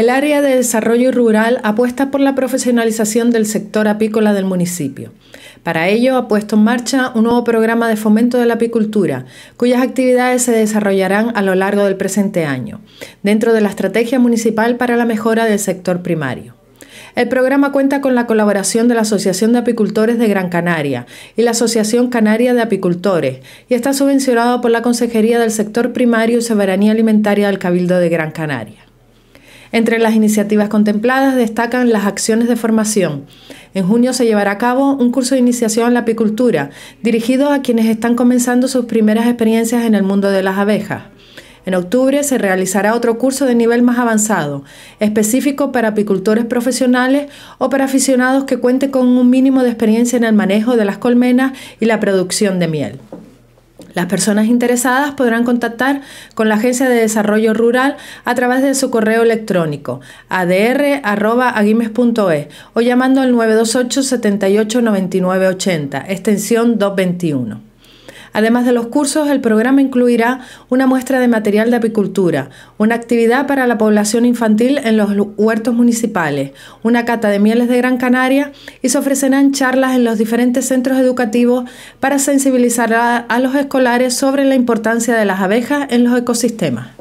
El área de desarrollo rural apuesta por la profesionalización del sector apícola del municipio. Para ello ha puesto en marcha un nuevo programa de fomento de la apicultura, cuyas actividades se desarrollarán a lo largo del presente año, dentro de la Estrategia Municipal para la Mejora del Sector Primario. El programa cuenta con la colaboración de la Asociación de Apicultores de Gran Canaria y la Asociación Canaria de Apicultores y está subvencionado por la Consejería del Sector Primario y Soberanía Alimentaria del Cabildo de Gran Canaria. Entre las iniciativas contempladas destacan las acciones de formación. En junio se llevará a cabo un curso de iniciación en la apicultura, dirigido a quienes están comenzando sus primeras experiencias en el mundo de las abejas. En octubre se realizará otro curso de nivel más avanzado, específico para apicultores profesionales o para aficionados que cuenten con un mínimo de experiencia en el manejo de las colmenas y la producción de miel. Las personas interesadas podrán contactar con la Agencia de Desarrollo Rural a través de su correo electrónico adr.aguimes.es o llamando al 928 789980 extensión 221. Además de los cursos, el programa incluirá una muestra de material de apicultura, una actividad para la población infantil en los huertos municipales, una cata de mieles de Gran Canaria y se ofrecerán charlas en los diferentes centros educativos para sensibilizar a, los escolares sobre la importancia de las abejas en los ecosistemas.